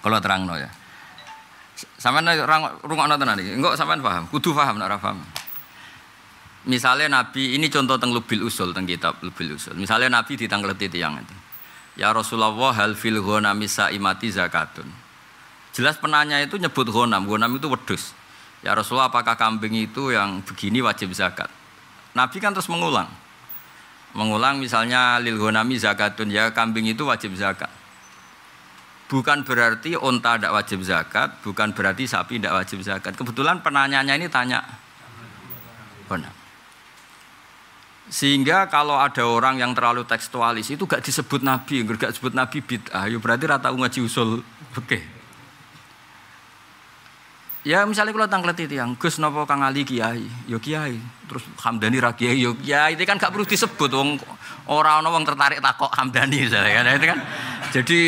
Kalau terang no ya. Sama orang rumah no tenan iki. Enggak, sama paham, kudu paham nak faham. Misalnya Nabi ini contoh tentang lubil usul tentang kitab lubil usul. Misalnya Nabi di ditangkleti yang itu. Ya Rasulullah hal fil misa imati zakatun. Jelas penanya itu nyebut ghanam, ghanam itu wedus. Ya Rasulullah apakah kambing itu yang begini wajib zakat? Nabi kan terus mengulang. Mengulang misalnya lil gonami zakatun ya kambing itu wajib zakat. Bukan berarti onta tidak wajib zakat, bukan berarti sapi tidak wajib zakat. Kebetulan penanyanya ini tanya benar. Sehingga kalau ada orang yang terlalu tekstualis itu gak disebut Nabi, gak disebut Nabi bid'ah, ya berarti rata ngaji usul. Oke. Okay. Ya misalnya kalau tangklet itu yang Gus Novo Kang Ali Kiai, yo ya, Kiai. Terus Hamdani ra Kiai, yo ya, Kiai. Itu kan gak perlu disebut orang-orang orang tertarik takok Hamdani misalnya kan. Nah, itu kan. Jadi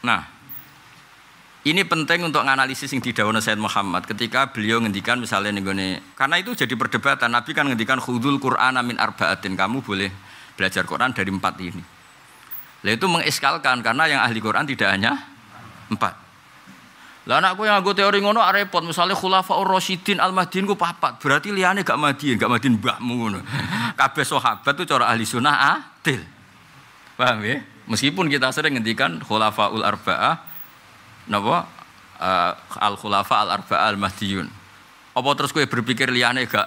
nah ini penting untuk menganalisis yang daunnya Said Muhammad ketika beliau ngendikan misalnya nih karena itu jadi perdebatan Nabi kan ngendikan khudul Quran amin arbaatin kamu boleh belajar Quran dari empat ini. Lalu itu mengeskalkan karena yang ahli Quran tidak hanya empat. Lah anak yang nganggo teori ngono repot, misalnya ar Rasyidin Al Mahdiin ku papat, berarti liane gak Mahdiin, gak Mahdiin mbahmu ngono. Kabeh sahabat tuh cara ahli sunnah adil. Paham ya? Meskipun kita sering ngendikan ul Arba'ah napa uh, eh, Al Khulafa Al Arba'ah Al mahdiyun. Apa terus kowe berpikir liane gak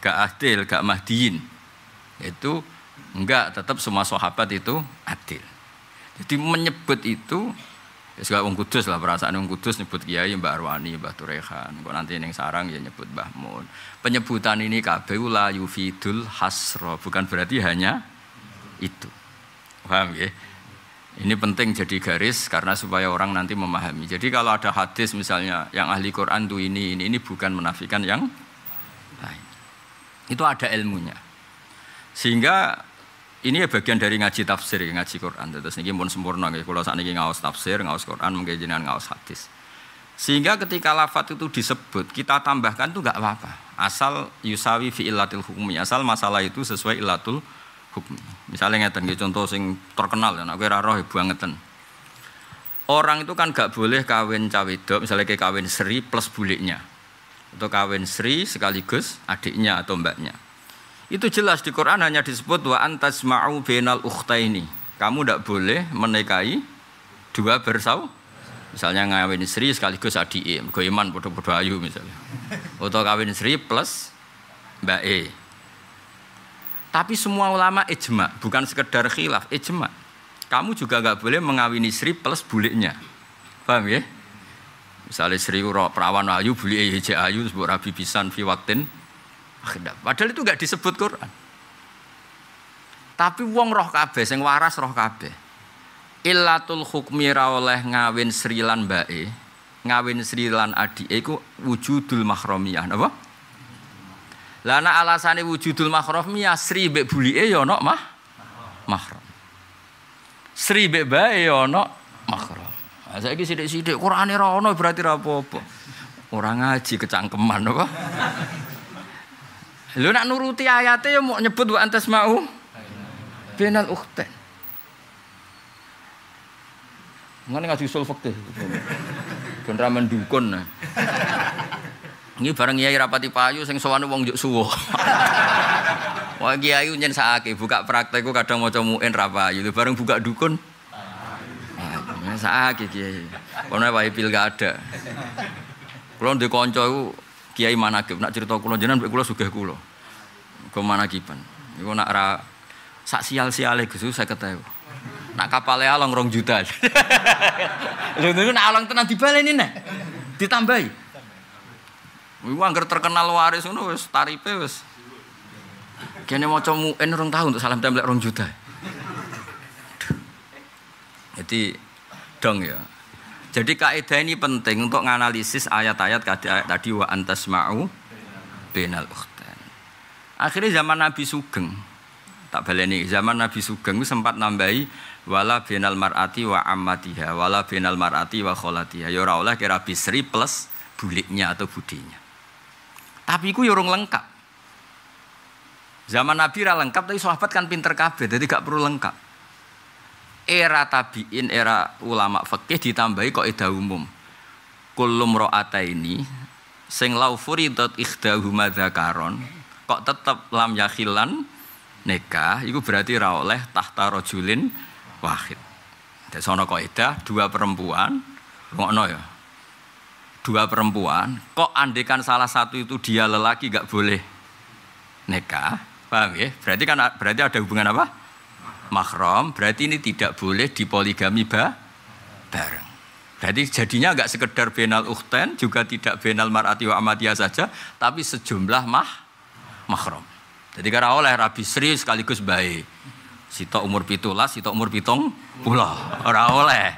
gak adil, gak Mahdiin? Itu enggak, tetap semua sahabat itu adil. Jadi menyebut itu Ya gak wong kudus lah perasaan wong kudus nyebut kiai Mbak Arwani, Mbah Turehan. Kok nanti ning sarang ya nyebut Mbah Mun. Penyebutan ini kabeh la yufidul hasra, bukan berarti hanya itu. Paham ya? Ini penting jadi garis karena supaya orang nanti memahami. Jadi kalau ada hadis misalnya yang ahli Quran tuh ini ini ini bukan menafikan yang lain. Itu ada ilmunya. Sehingga ini ya bagian dari ngaji tafsir, ya, ngaji Quran. Terus ini pun sempurna. Gitu. Kalau saat ini ngawas tafsir, ngawas Quran, mungkin jenengan ngawas hadis. Sehingga ketika lafat itu disebut, kita tambahkan itu nggak apa-apa. Asal yusawi fi ilatil hukmi, asal masalah itu sesuai ilatul hukmi. Misalnya ngeten gitu, contoh sing terkenal ya, aku roh ya, ngeten. Orang itu kan gak boleh kawin cawidok. misalnya kayak kawin seri plus buliknya. Atau kawin seri sekaligus adiknya atau mbaknya. Itu jelas di Quran hanya disebut wa antas antasma'u benal ini Kamu tidak boleh menikahi dua bersau. Misalnya ngawin istri sekaligus adik, gue iman bodoh bodoh ayu misalnya. Atau kawin istri plus mbak E. Tapi semua ulama ijma, bukan sekedar khilaf, ijma. Kamu juga nggak boleh mengawini istri plus buliknya. Paham ya? Misalnya istri perawan ayu, bulik EJ ayu, sebuah rabi pisan fi Padahal itu nggak disebut Quran. Tapi wong roh kabeh sing waras roh kabeh. Ilatul hukmi oleh ngawin Sri lan mbake, ngawin Sri lan adike iku wujudul mahramiyah, napa? Lana alasane wujudul mahramiyah Sri mbek bulike ya ono mah mahram. Sri mbek bae ya ono mahram. Nah, saiki sithik-sithik Qurane ra ono berarti ra apa-apa. Ora ngaji kecangkeman apa? Lu nak nuruti ayatnya ya mau nyebut wa antas mau final ukhtain. Ngene ngaji usul fikih. Ben mendukun. Ini bareng Kiai rapati payu sing sowan wong suwo. Wah Kiai nyen sakake buka praktekku kadang maca muin ra payu, bareng buka dukun. Ah, sakake Kiai. Ono wae pil gak ada. Kulo ndek kanca iku Kiai Manakib, nak cerita kulo jenengan mbek kulo sugih kulo. Ke Manakiban. Iku nak ra sak sial itu Gus 50.000. Nak kapale alang rong juta. Lho niku nak alang tenan dibaleni nek. Ditambahi. Iku angker terkenal waris ngono wis tarife wis. Kene maca en rong tahun untuk salam templek rong juta. Jadi dong ya. Jadi kaidah ini penting untuk menganalisis ayat-ayat tadi wa antasma'u benal ukhtan. Akhirnya zaman Nabi Sugeng tak baleni zaman Nabi Sugeng sempat nambahi wala benal mar'ati wa ammatiha wala benal mar'ati wa kholatiha ya ora oleh kira bisri plus buliknya atau budinya. Tapi iku yo ya lengkap. Zaman Nabi ra lengkap tapi sahabat kan pinter kabeh jadi gak perlu lengkap era tabiin, era ulama fakih ditambahi kok ida umum. Kulum ro'ata ini sing lau furidot ikhdahuma dzakaron kok tetap lam yakhilan nikah itu berarti ra tahta rojulin wahid. sana kok ida dua perempuan ngono ya. Dua perempuan kok andekan salah satu itu dia lelaki gak boleh nikah, paham ya? Berarti kan berarti ada hubungan apa? mahram, berarti ini tidak boleh dipoligami bah, bareng. Berarti jadinya nggak sekedar benal ukhten, juga tidak benal mar'ati wa amatiyah saja, tapi sejumlah mah mahram. Jadi karena oleh Rabi Sri sekaligus baik. Sito umur pitulas, sito umur pitung pulau. Ora oleh.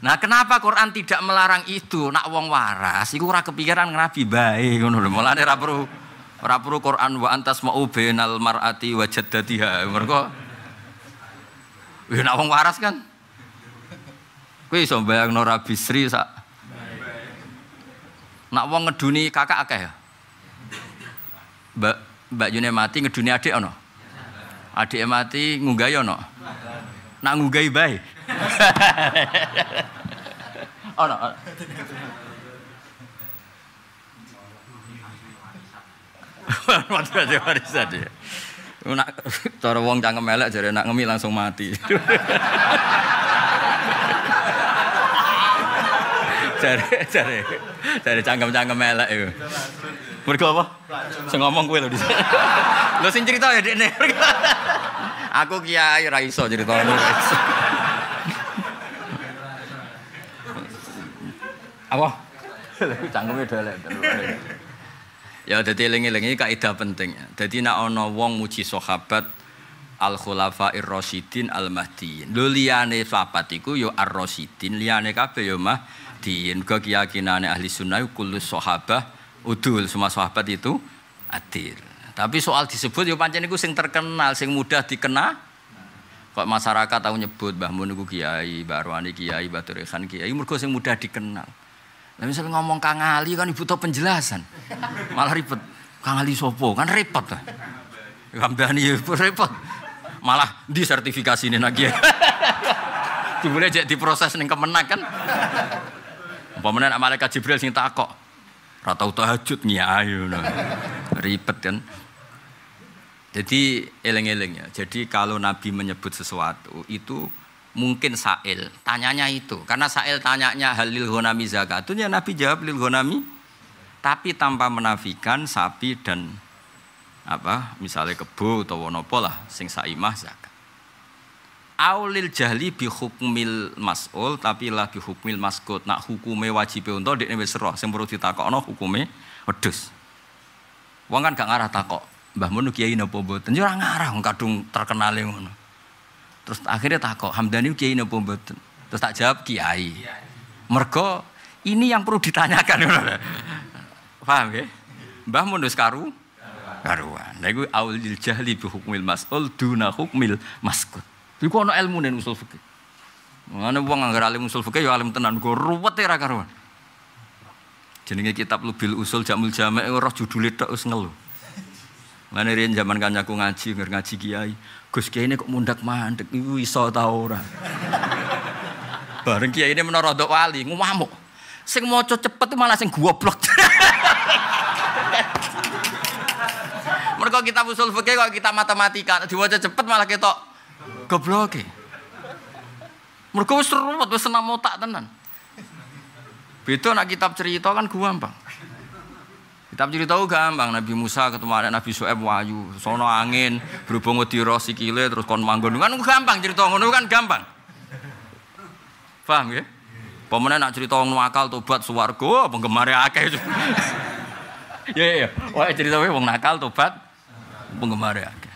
Nah, kenapa Quran tidak melarang itu? Nak wong waras iku ora kepikiran nabi bae ngono lho. Mulane ora perlu Quran wa antas mau benal mar'ati wa jaddatiha. Mergo Wih, nak wong waras kan? Kowe iso bayangno Rabi Sri sak. Nak wong ngeduni kakak akeh ya. Mbak Mbak Yune mati ngeduni adik ono. Adik mati ngunggahi ono. Nak ngunggahi bae. ono. Mati warisan dia. Nak cara wong cangkem elek jare nak ngemi langsung mati. jare jare jare cangkem-cangkem elek iku. Mergo apa? Sing ngomong kuwe lho dhisik. Lho sing cerita ya dekne. Aku kiai ora iso critane. Apa? Cangkeme elek. Ya jadi lengi-lengi kaidah penting. Jadi, nak ono wong muji sahabat al ir rosidin al mahdiin. Lho liyane yo iku ya ar rasyidin, liyane kabeh ya ahli sunnah kullu sahabah udul semua sahabat itu adil. Tapi soal disebut yo ya pancen iku sing terkenal, sing mudah dikenal. Kok masyarakat tahu nyebut Mbah Mun kiai, Mbah Arwani kiai, Mbah Turekhan kiai, mergo sing mudah dikenal. Nah misalnya ngomong Kang Ali kan ibu tau penjelasan. Malah ribet. Kang Ali sopo kan repot. Ya, ibu repot. Malah disertifikasi ini lagi. Dibule cek diproses ning kemenak kan. Umpamane nek malaikat Jibril sing takok. Ora tau tahajud ah, iya, ngiayu. Ribet kan. Jadi eleng-eleng ya. Jadi kalau Nabi menyebut sesuatu itu mungkin Sa'il. Tanyanya itu. Karena Sa'il tanyanya halil gonami zakatunya Nabi jawab lil honami. Tapi tanpa menafikan sapi dan apa misalnya kebo atau wonopo lah sing saimah zakat. Aulil jahli bi hukmil mas'ul tapi lah bi hukmil maskut. Nak hukume wajib untuk dikne wis roh sing perlu ditakokno hukume wedhus. Wong kan gak ngarah takok. Mbah mun kiai napa mboten? Ya ora ngarah kadung terkenal ngono. Terus akhirnya tak kok Hamdani kiai nopo mboten. Terus tak jawab kiai. Mergo ini yang perlu ditanyakan. Paham nggih? Mbah mundus karu karuan. Lha iku aulil jahli bi hukmil mas'ul duna hukmil maskut. Iku ana ilmu ning usul fikih. Mengane wong anggere alim usul fikih ya alim tenan gue ruwet ora e karuan. Jenenge kitab lubil usul jamul jamak ora judule tok wis ngelu. Mana rian zaman aku ngaji, ngir ngaji kiai. Gus kiai ini kok mundak mandek, ibu iso tau ora. Bareng kiai ini dok wali, ngomamuk. Sing mau cepet tuh malah sing goblok. Mereka kita usul fikih kalau kita matematika, diwaca cepet malah ketok goblok. E. Mereka wis seru, wis senam otak tenan. Betul nak kitab cerita kan gampang. Tapi cerita gampang, Nabi Musa ketemu anak Nabi Soeb wayu, sono angin, berhubung di Kile, terus kon manggon. Kan gampang cerita ngono kan gampang. Paham ya? Pemenang nak cerita wong nakal tobat penggemar penggemare akeh. Ya ya, ya. wah cerita wong nakal tobat penggemare akeh.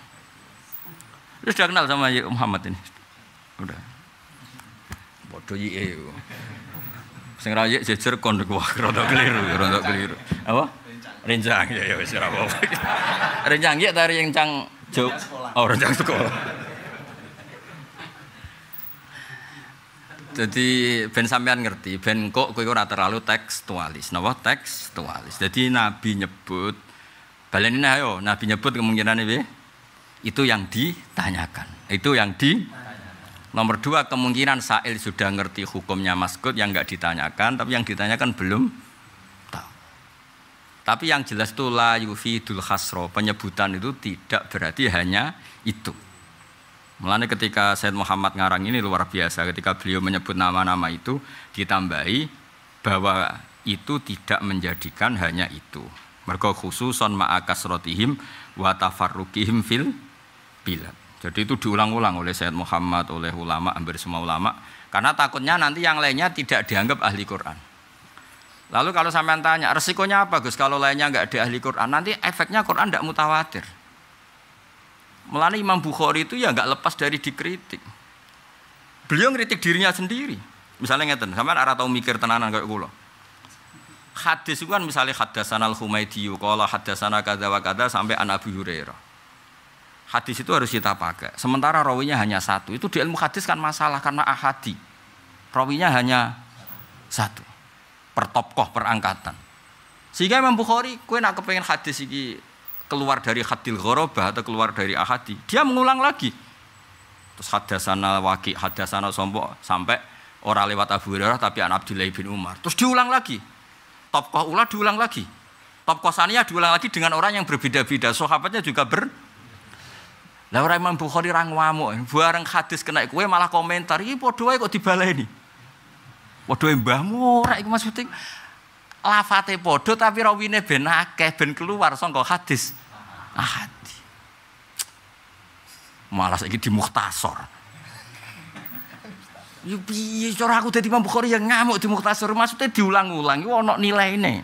Terus sudah kenal sama Muhammad ini. Udah. Bodoh ya, Sing rayek jejer kon kok keliru, roda keliru. Apa? Rencang ya ya wis ora apa-apa. Rencang ya tari yang cang jog. Oh, rencang sekolah. Jadi ben sampean ngerti, ben kok kowe ora terlalu tekstualis. Napa tekstualis? Jadi Nabi nyebut ini ayo, Nabi nyebut kemungkinan ini itu yang ditanyakan. Itu yang di Nomor dua kemungkinan Sa'il sudah ngerti hukumnya maskut yang nggak ditanyakan, tapi yang ditanyakan belum tapi yang jelas itu la yufidul khasro. Penyebutan itu tidak berarti hanya itu. Mulanya ketika Said Muhammad ngarang ini luar biasa. Ketika beliau menyebut nama-nama itu ditambahi bahwa itu tidak menjadikan hanya itu. Mereka khususon ma'akas rotihim wa tafarrukihim fil bilad. Jadi itu diulang-ulang oleh Said Muhammad, oleh ulama, hampir semua ulama. Karena takutnya nanti yang lainnya tidak dianggap ahli Quran. Lalu kalau sampean tanya, resikonya apa Gus kalau lainnya nggak ada ahli Quran? Nanti efeknya Quran tidak mutawatir. Melani Imam Bukhari itu ya nggak lepas dari dikritik. Beliau ngeritik dirinya sendiri. Misalnya ngeten, sampean arah tahu mikir tenanan kayak gula. Hadis itu kan misalnya hadasan al Humaidiyu, kalau hadasan kada wa kada sampai an Abu Hurairah. Hadis itu harus kita pakai. Sementara rawinya hanya satu. Itu di ilmu hadis kan masalah karena ahadi. Rawinya hanya satu pertopkoh perangkatan. Sehingga Imam Bukhari, kue nak kepengen hadis ini keluar dari hadil ghorobah atau keluar dari ahadi, dia mengulang lagi. Terus hadasana waki, hadasana sombong sampai orang lewat Abu Hurairah tapi anak Abdullah bin Umar. Terus diulang lagi. Topkoh ulah diulang lagi. Topkoh sania diulang lagi dengan orang yang berbeda-beda. Sahabatnya juga ber lah orang Imam Bukhari rang ngamuk, bareng hadis kena kue malah komentar, ibu padha kok dibalai ini Waduh eh, mbahmu ora iku maksudnya lafate podo tapi rawine ben akeh ben keluar sangka hadis. Ahadi. Malah saiki dimukhtasar. Ya piye cara aku dadi Imam Bukhari yang ngamuk di Mukhtasar maksudnya diulang-ulang iku ana nilaine.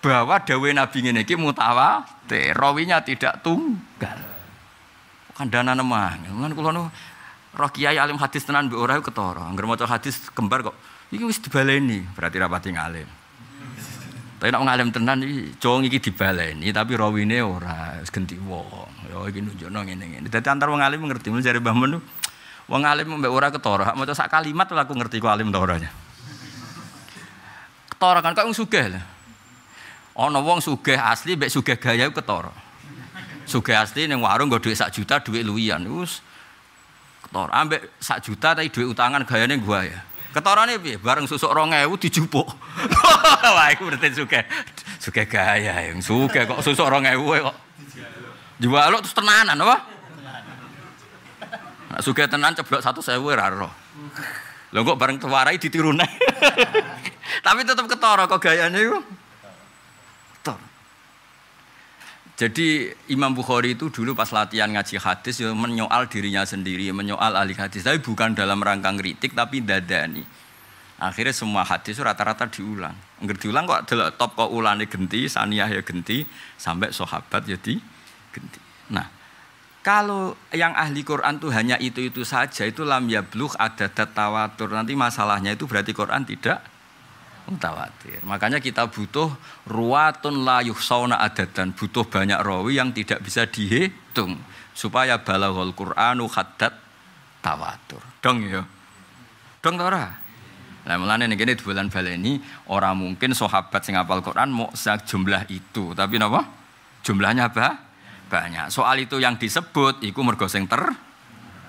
Bahwa dawe Nabi ngene iki mutawatir, rawinya tidak tunggal. Kandhana nemah. Ngono kula roh kiai alim hadis tenan bi ora ketara. Angger motor hadis kembar kok iki wis dibaleni, berarti rapati ngalim. Tapi nek ngalim tenan iki jong iki dibaleni tapi rawine ora wis genti wong. Ya iki nunjukno ngene-ngene. Dadi antar wong alim ngerti mun jare Mbah menu wong alim mbek ora ketara. Maca sak kalimat aku ngerti kok alim ta kan kok wong sugih lah. Ana wong sugih asli mbek sugih gaya ketara. Sugih asli ning warung nggo dhuwit sak juta dhuwit luwian. us kotor Ambek sak juta tapi duit utangan gayanya gua ya. ketoranya piye? Bareng susuk 2000 dijupuk. Wah, iku berarti suka. Suka gaya yang suka kok susuk 2000 e kok. lo terus tenanan apa? Nah, suka tenan ceblok satu sewu e ora lo, Lho kok bareng tuwarai ditiru Tapi tetep ketara kok gayanya iku. Jadi Imam Bukhari itu dulu pas latihan ngaji hadis ya menyoal dirinya sendiri, menyoal ahli hadis. Tapi bukan dalam rangka kritik tapi dadani. Akhirnya semua hadis itu rata-rata diulang. Enggak diulang kok adalah top kok ulangnya genti, saniyah ya genti, sampai sahabat jadi ya genti. Nah, kalau yang ahli Quran tuh hanya itu-itu saja itu lam bluh ada tawatur. Nanti masalahnya itu berarti Quran tidak mutawatir. Makanya kita butuh ruwatun la yuhsauna dan butuh banyak rawi yang tidak bisa dihitung supaya balaghul Qur'anu haddat tawatur. Dong ya. Dong ta ora? Lah mulane ning kene bulan baleni ora mungkin sahabat sing hafal Quran mau jumlah itu, tapi napa? Jumlahnya apa? Banyak. Soal itu yang disebut iku mergo sing ter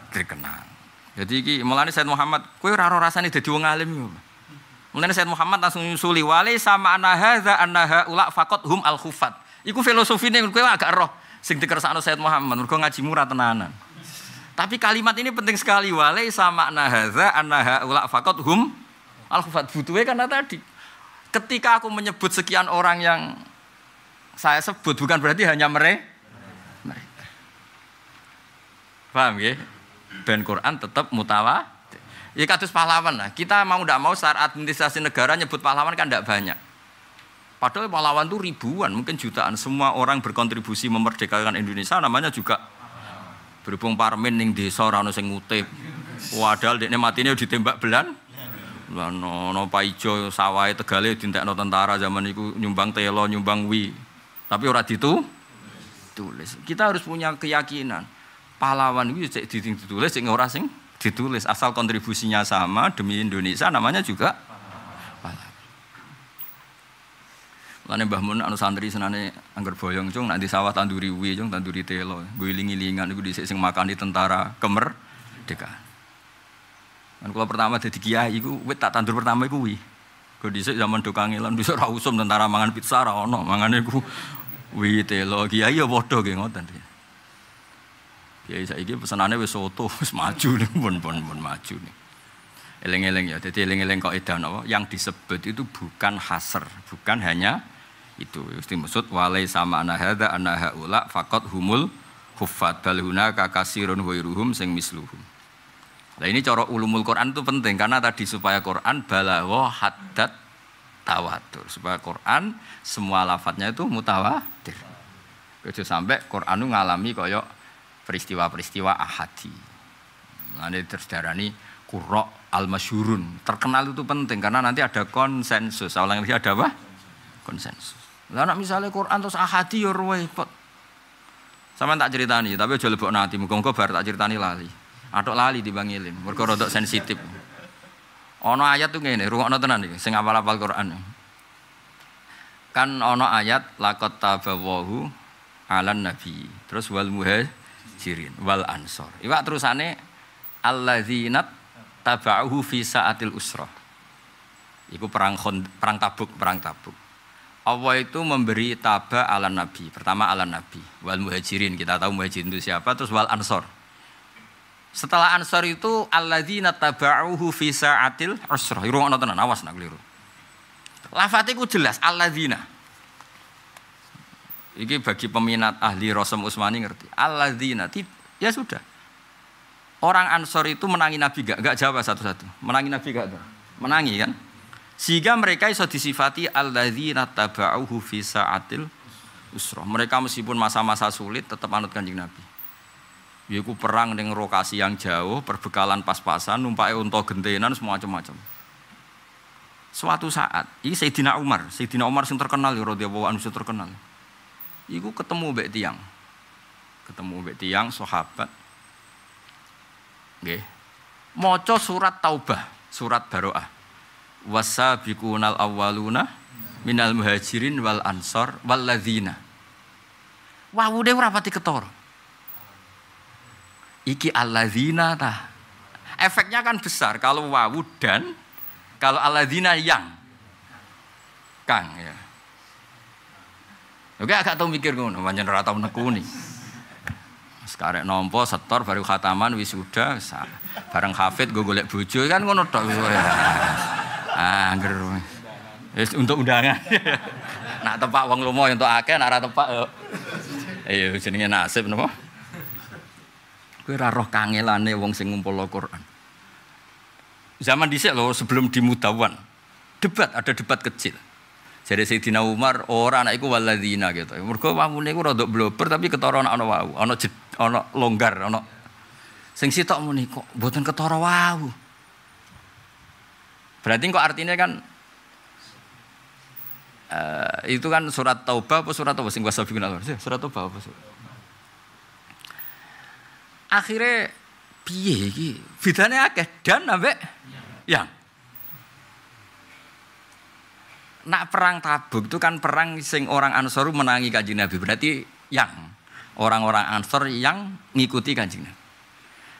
terkenal. Jadi iki mulane Said Muhammad kowe ora rasane dadi wong alim ya. Kemudian Sayyid Muhammad langsung nyusuli wali sama anahaza anaha ulak fakot hum al khufat. Iku filosofi ini gue agak roh. Sing dikersakno Said Muhammad, mergo ngaji murah tenanan. Tapi kalimat ini penting sekali wali sama anahaza anaha ulak fakot hum al khufat. Butuhnya karena tadi ketika aku menyebut sekian orang yang saya sebut bukan berarti hanya mereka. Paham ya? Ben Quran tetap mutawa Ya kados pahlawan lah. Kita mau tidak mau secara administrasi negara nyebut pahlawan kan tidak banyak. Padahal pahlawan itu ribuan, mungkin jutaan. Semua orang berkontribusi memerdekakan Indonesia namanya juga berhubung parmen ning desa ora ono sing ngutip. Wadal dekne matine ditembak belan. Lah No Pak Ijo sawahe Tegale dientekno tentara zaman itu nyumbang telo, nyumbang wi. Tapi ora ditu tulis. Kita harus punya keyakinan pahlawan itu ditulis sing ora sing ditulis asal kontribusinya sama demi Indonesia namanya juga Lane Mbah Mun anu santri senane angger boyong cung nanti sawah tanduri wi cung tanduri telo guling lingan gue disek sing makan di tentara kemer deka. Dan kalau pertama jadi kiai gue wet tak tandur pertama gue wi. gue disek zaman dokangelan dhisik ra rausum tentara mangan pizza ra ono mangane gue wi telo kiai ya padha ge ngoten. Kiai saiki pesenane wis soto, wis maju nih, pun pun pun maju nih. Eleng-eleng ya, jadi eleng-eleng kok edan apa? Yang disebut itu bukan hasr, bukan hanya itu. Mesti maksud walai sama anak hada anak haula fakot humul hufat balhuna kakasirun huiruhum sing misluhum. Nah ini corok ulumul Quran itu penting karena tadi supaya Quran balawo hadat tawatur supaya Quran semua lafadznya itu mutawatir. Kecuali sampai Quran itu ngalami koyok peristiwa-peristiwa ahadi. Nanti terus darani kurok al-masyurun. Terkenal itu penting karena nanti ada konsensus. Soalnya lagi ada apa? Konsensus. Lah misalnya Quran terus ahadi ya ruwet. Sama tak ceritani, tapi aja lebok nanti. Muka-muka bar tak ceritani lali. Atok lali di Bang Ilim, rodok sensitif. Ono ayat tuh ruang rungokno tenan nih. sing apal-apal Quran. Kan ono ayat lakota tabawahu alan nabi. Terus wal muhajir muhajirin wal ansor. Iwak terusane alladzina taba'uhu fi saatil usroh. Iku perang perang Tabuk, perang Tabuk. Allah itu memberi taba ala Nabi. Pertama ala Nabi, wal muhajirin. Kita tahu muhajirin itu siapa, terus wal ansor. Setelah ansor itu Allah alladzina taba'uhu fi saatil usrah. Iku ngono tenan, awas nak keliru. Lafatiku jelas Allah alladzina. Ini bagi peminat ahli Rasul Usmani ngerti. Alladzina ya sudah. Orang Ansor itu menangi Nabi gak? Gak jawab satu-satu. Menangi Nabi gak tuh? Menangi kan? Sehingga mereka iso disifati alladzina taba'uhu fi sa'atil usroh. Mereka meskipun masa-masa sulit tetap anut kanjeng Nabi. Yaitu perang dengan lokasi yang jauh, perbekalan pas-pasan, numpai unta gentenan, semua macam-macam. Suatu saat, ini Sayyidina Umar, Sayyidina Umar yang terkenal, ya Radiyallahu Anhu terkenal iku ketemu Mbak tiang. Ketemu Mbak tiang sahabat. Nggih. Maca surat Taubah, surat Baroah. bikunal awaluna minal muhajirin wal ansor wal ladzina. Wawude ora rapati ketara. Iki alladzina ta. Efeknya kan besar kalau wawu dan kalau alladzina yang kang ya. Oke agak tau mikir ngono, pancen ora tau nekuni. Sekarang nompo setor baru khataman wisuda bareng hafid gue golek bojo kan ngono tok ah, angger. Wis untuk undangan. nak tempat wong lumo untuk akeh, nak ora tepak yo. Iya jenenge nasib nopo, Kowe ora roh kangelane wong sing ngumpul Al-Qur'an. Zaman dhisik lho sebelum dimudawan. Debat, ada debat kecil. Jadi Sayyidina Umar, orang anak iku waladina gitu. Mergo wawune iku rada blober tapi ketara ana ana wau, ana longgar, ana sing sitok muni kok mboten ketara wau. Berarti kok artinya kan uh, itu kan surat Taubah apa surat apa sing kuasa iya, Surat Taubah apa surat? Akhirnya piye iki? Bedane akeh dan ambek yang nak perang Tabuk itu kan perang sing orang Ansor menangi kanjeng Nabi. Berarti yang orang-orang Ansor yang ngikuti kanjeng Nabi.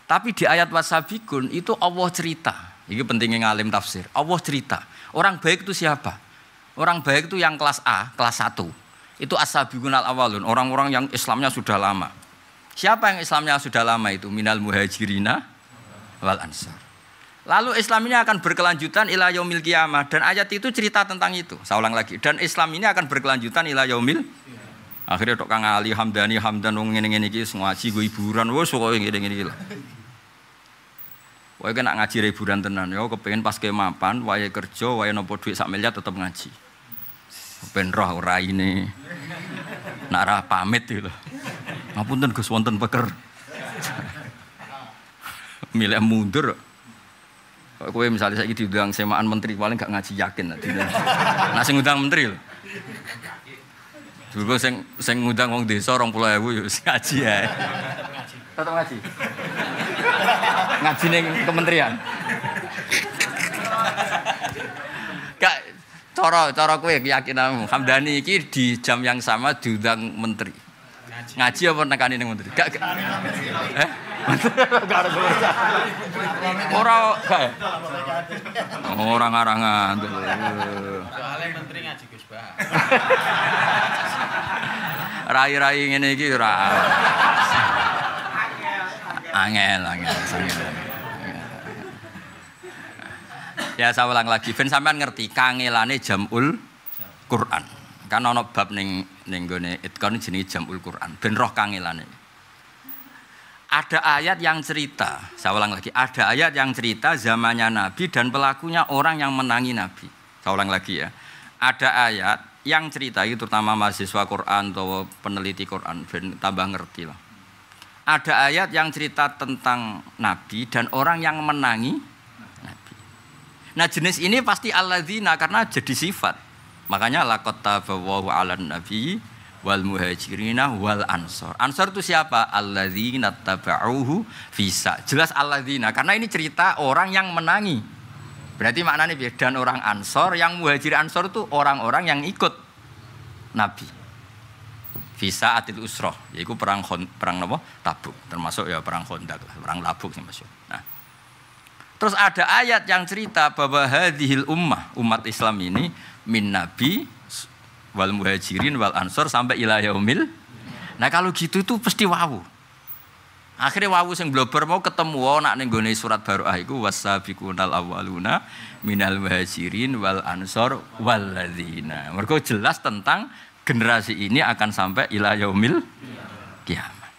Tapi di ayat wasabikun itu Allah cerita. Ini pentingnya ngalim tafsir. Allah cerita. Orang baik itu siapa? Orang baik itu yang kelas A, kelas 1. Itu asabikun al awalun. Orang-orang yang Islamnya sudah lama. Siapa yang Islamnya sudah lama itu? Minal muhajirina wal ansar. Lalu Islam ini akan berkelanjutan ila yaumil kiamah dan ayat itu cerita tentang itu. Saya ulang lagi. Dan Islam ini akan berkelanjutan ila yaumil Akhirnya tok Kang Ali Hamdani Hamdan wong ngene-ngene iki ngaji go hiburan wis kok ngene-ngene iki. Wae kena ngaji hiburan tenan yo kepengin pas ke mapan wae kerja wae nopo dhuwit sak miliar tetep ngaji. Ben roh ini. Nak ra pamit iki lho. Ngapunten Gus wonten peker. Milih mundur. Kowe misalnya saya diundang semaan menteri paling gak ngaji yakin nanti. Nah sing ngundang menteri lho. Dulu sing sing ngundang wong desa 20.000 yo ngaji ya. Tetep ngaji. Ngaji neng kementerian. Gak coro cara kowe keyakinanmu Hamdani iki di jam yang sama diundang menteri. Ngaji apa nekani ning menteri? Gak. Eh? Gak harus baca. Ora gak. Ora ngarangan. Soale menteri ngaji Gus Bah. Rai-rai ngene iki ora. Angel, angel, angel. Ya saya ulang lagi, ben sampean ngerti kangelane jamul Quran. Kan ana bab ning ning gone itkon jenenge jamul Quran ben roh kangelane. Ada ayat yang cerita, saya ulang lagi, ada ayat yang cerita zamannya Nabi dan pelakunya orang yang menangi Nabi. Saya ulang lagi ya. Ada ayat yang cerita itu terutama mahasiswa Quran atau peneliti Quran ben tambah ngerti lah. Ada ayat yang cerita tentang Nabi dan orang yang menangi Nabi. Nah jenis ini pasti alladzina karena jadi sifat. Makanya lakot tabawahu ala nabi wal muhajirina wal ansor. Ansor itu siapa? Alladzina taba'uhu visa. Jelas alladzina karena ini cerita orang yang menangi. Berarti maknanya dan orang ansor yang muhajir ansor itu orang-orang yang ikut Nabi. Visa atil usroh, yaitu perang perang apa? Tabuk, termasuk ya perang Honda perang Labuk sih masuk. Nah. Terus ada ayat yang cerita bahwa hadhil ummah, umat Islam ini min nabi wal muhajirin wal ansor sampai ila umil. Nah kalau gitu itu pasti wawu. Akhirnya wawu sing blober mau ketemu wawu nak surat baru surat wasabi iku awaluna min al muhajirin wal ansor wal ladina. Mereka jelas tentang generasi ini akan sampai ila umil kiamat.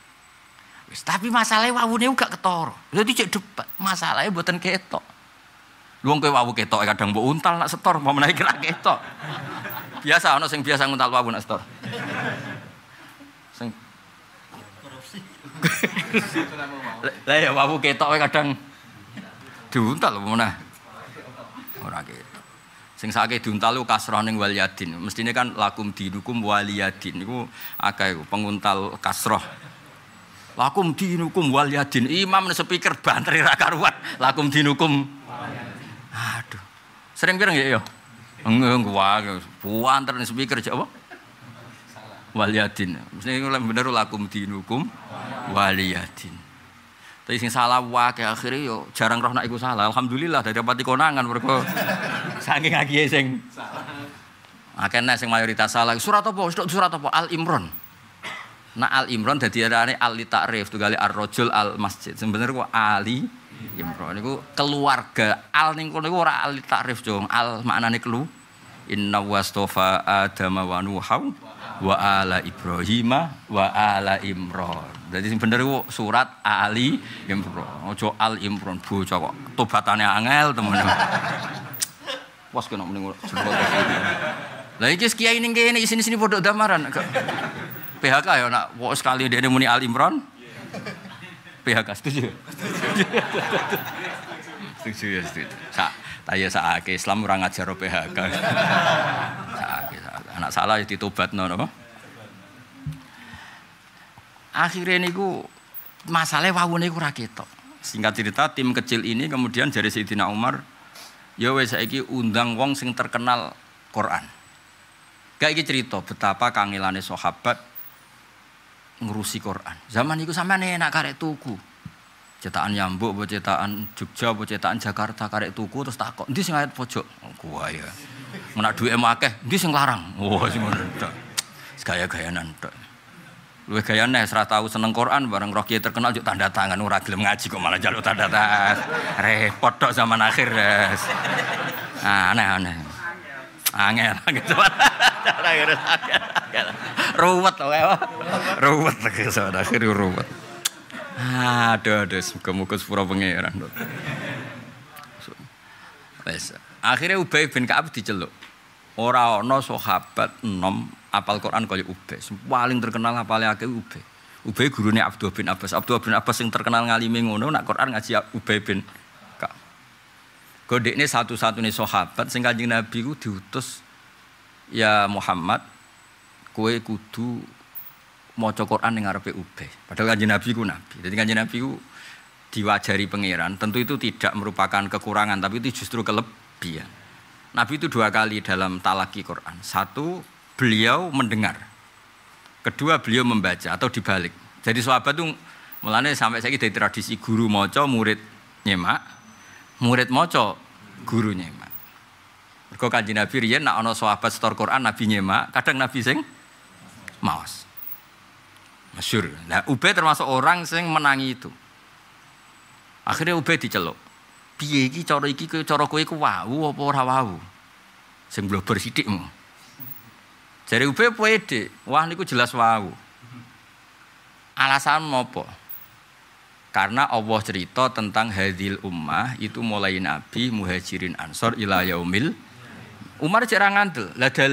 Tapi masalahnya wawu ini gak ketoro. Jadi cek debat. Masalahnya buatan ketok. Wong kowe wabu ketok e kadang mbok untal nak setor mau menaik gerak ketok. Biasa ana sing biasa nguntal wawu nak setor. Sing korupsi. Lah ya wawu ketok e kadang diuntal apa menah. Ora ketok. Sing sakake diuntal ku kasrah ning waliyadin. Mestine kan lakum dinukum waliyadin iku akeh penguntal kasrah. Lakum dinukum waliyadin. Imam sepiker banteri raka ruat Lakum dinukum waliyadin. Aduh. Sering pirang ya yo? Enggak, wah, puan terus speaker jawab. Waliyadin. Mesti benar lakum dinukum waliyadin. Tapi sing salah wah, kayak akhirnya yo jarang roh nak ikut salah. Alhamdulillah dari dapat konangan berko, saking agi sing Akhirnya sing mayoritas salah. Surat apa? Surat apa? Al Imron. Nah Al Imron jadi ada ini Al Ta'rif tuh kali Ar Rojul Al Masjid. Sebenarnya gua Ali imro niku keluarga al ning kono iku ora al takrif dong al maknane kelu inna wastofa adama wa nuha wa ala ibrahim wa ala imron jadi sing bener iku surat ali imron ojo al imron bocah kok tobatane angel teman-teman was kena mending lah iki kiai ning kene isine-sini podo damaran PHK ya nak sekali dia muni al imron PHK setuju. setuju ya setuju. Sa, tanya saake Islam orang ngajar PHK. saake, anak salah ya ditobat no, no. Akhirnya niku masalahnya wawune iku ora ketok. Singkat cerita tim kecil ini kemudian dari Sayyidina Umar ya wes saiki undang wong sing terkenal Quran. Kayak iki cerita betapa kangelane sahabat ngurusi Quran. Zaman itu nih nak karek tuku. Cetakan Yambuk, cetakan Jogja, cetakan Jakarta karek tuku terus takut, "Endi sing ayat pojok?" Oh, gua ya. Menak duwe emakeh, endi sing larang? Wah, oh, sing Segaya-gayanan tok. Luwe gaya nih, serah tahu seneng Quran bareng roh terkenal juk tanda tangan Ura gelem ngaji kok malah jalur tanda tangan. Repot dok zaman akhir, aneh-aneh. Angel, coba. Ruwet loh, ruwet lagi saudara, ruwet. Aduh, aduh, semoga-moga sepura pengeran. akhirnya Ubay bin Kaab diceluk. orang ana sahabat nom apal Quran kaya Ubay. Paling terkenal apalnya akeh Ubay. Ubay gurunya Abdul bin Abbas. Abdul bin Abbas yang terkenal ngalimi ngono nak Quran ngaji Ubay bin ini satu-satunya sahabat sehingga Kanjeng Nabi ku diutus ya Muhammad kue kudu maca Quran ning ngarepe ube. Padahal Kanjeng Nabi ku nabi. Jadi Kanjeng Nabi ku diwajari pangeran, tentu itu tidak merupakan kekurangan tapi itu justru kelebihan. Nabi itu dua kali dalam talaki Quran. Satu, beliau mendengar. Kedua, beliau membaca atau dibalik. Jadi sahabat itu mulanya sampai saya dari tradisi guru moco, murid nyemak, Murid moco guru nyemak. Mergo kaji Nabi rian nak ono sahabat setor Quran Nabi nyema kadang Nabi sing maos. Masyur. Nah, Ube termasuk orang sing menangi itu. Akhirnya Ube dicelok. Piye iki cara iki kowe cara kowe ku wau apa ora wau? Sing blober sithikmu. Jare Ube wah niku jelas wau. Alasan apa? Karena Allah cerita tentang hadil ummah itu mulai Nabi Muhajirin Ansor ila yaumil Umar cek ra ngandel, lah terus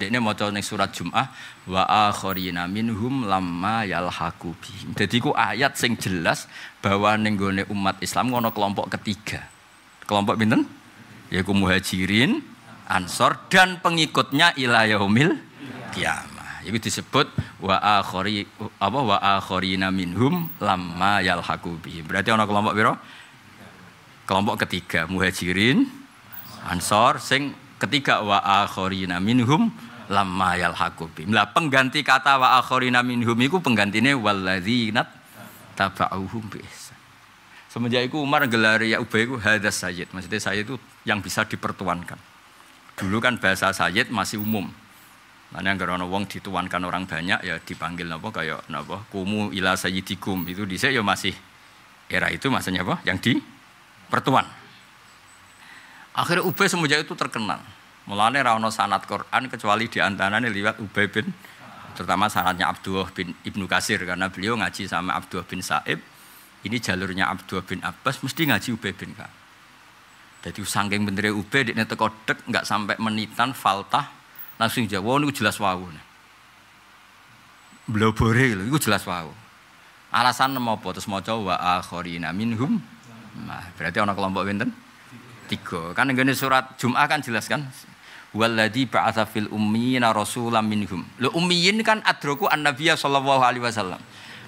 dia Terus mau maca ning surat jumah wa akharina minhum lama yalhaqu bihim. jadi ku ayat sing jelas bahwa neng gone umat Islam ngono kelompok ketiga. Kelompok ya Yaiku Muhajirin, Ansor dan pengikutnya ilayah umil, kiamat. Itu disebut wa akhori apa wa akharina minhum lama yalhakubi. Berarti orang kelompok biro, Kelompok ketiga muhajirin, ansor sing ketiga wa akharina minhum lama yalhakubi. Lah pengganti kata wa akharina minhum itu penggantinya waladinat tabauhum bi Semenjak itu Umar gelari ya Ubay itu hadas sayyid. Maksudnya saya itu yang bisa dipertuankan. Dulu kan bahasa sayyid masih umum Mana yang karena wong dituankan orang banyak ya dipanggil nopo kayak nopo kumu ila sayyidikum itu di saya yo masih era itu maksudnya apa yang di pertuan. Akhirnya Ubay semenjak itu terkenal. Mulane ra Sanat sanad Quran kecuali di antaranya liwat Ubay bin terutama sanadnya Abdullah bin Ibnu Kasir karena beliau ngaji sama Abdullah bin Saib. Ini jalurnya Abdullah bin Abbas mesti ngaji Ubay bin Ka'ab. Jadi saking bendera Ubay di teko dek nggak sampai menitan faltah Langsung Jawa ini jelas wau. Belum boleh, ini jelas wawu. Alasan apa mau maca wa akhorina minhum. Nah, berarti orang kelompok pinten? Tiga. Kan ini surat Jum'ah kan jelas kan? Walladzi ba'atsa fil ummiyina rasulam minhum. Lu ummiyin kan adroku nabiya sallallahu alaihi wasallam.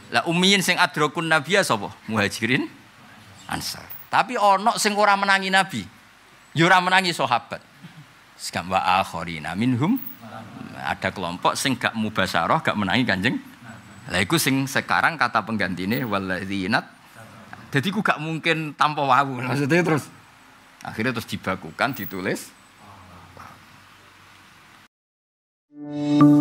Lah ummiyin sing adroku nabiya sapa? Muhajirin Ansar. Tapi ono sing ora menangi nabi. Yura ya menangi sahabat. Sekam wa akharina minhum ada kelompok sing gak mubasaroh gak menangi kanjeng lah iku sing sekarang kata penggantine waladzinat jadi ku gak mungkin tanpa wawu maksudnya terus akhirnya terus dibakukan ditulis Thank you.